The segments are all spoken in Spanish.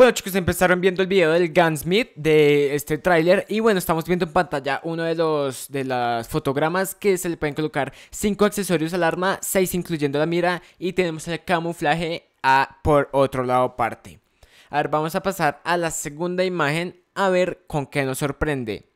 Bueno chicos, empezaron viendo el video del Gunsmith de este tráiler y bueno, estamos viendo en pantalla uno de los de las fotogramas que se le pueden colocar 5 accesorios al arma, 6 incluyendo la mira y tenemos el camuflaje a, por otro lado parte. A ver, vamos a pasar a la segunda imagen a ver con qué nos sorprende.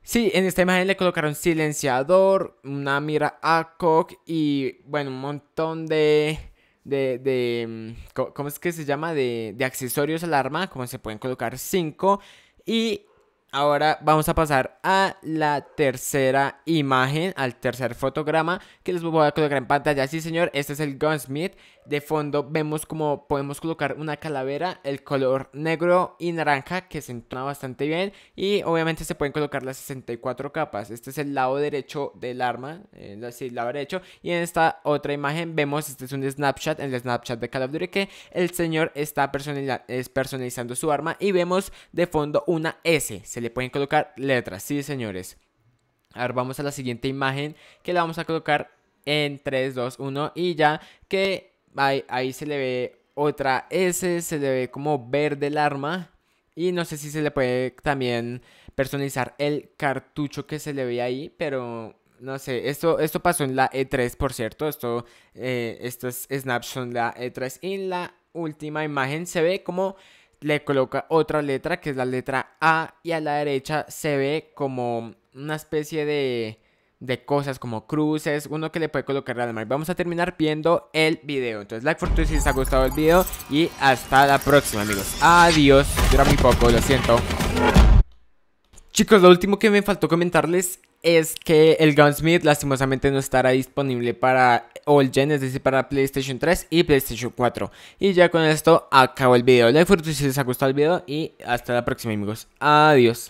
Sí, en esta imagen le colocaron silenciador, una mira a ACOG y bueno, un montón de de, de mm, ¿cómo es que se llama? De, accesorios al arma, como se pueden colocar 5. Y ahora vamos a pasar a la tercera imagen, al tercer fotograma que les voy a colocar en pantalla. Sí, señor, este es el Gunsmith. De fondo vemos como podemos colocar una calavera, el color negro y naranja que se entona bastante bien y obviamente se pueden colocar las 64 capas. Este es el lado derecho del arma, el lado derecho y en esta otra imagen vemos, este es un Snapchat, el Snapchat de Call que el señor está personalizando su arma y vemos de fondo una S, se le pueden colocar letras, sí señores. Ahora vamos a la siguiente imagen que la vamos a colocar en 3, 2, 1 y ya que Ahí, se le ve otra S, se le ve como verde el arma. Y no sé si se le puede también personalizar el cartucho que se le ve ahí, pero no sé. Esto, esto pasó en la E3, por cierto. Esto, eh, es Snapchat son la E3. Y en la última imagen se ve como le coloca otra letra, que es la letra A, y a la derecha se ve como una especie de de cosas como cruces, uno que le puede colocar al mar. Vamos a terminar viendo el video. Entonces, like for two si les ha gustado el video y hasta la próxima, amigos. Adiós. Dura muy poco, lo siento. Chicos, lo último que me faltó comentarles es que el Gunsmith lastimosamente no estará disponible para All Gen, es decir, para PlayStation 3 y PlayStation 4. Y ya con esto acabo el video. Like for two si les ha gustado el video y hasta la próxima, amigos. Adiós.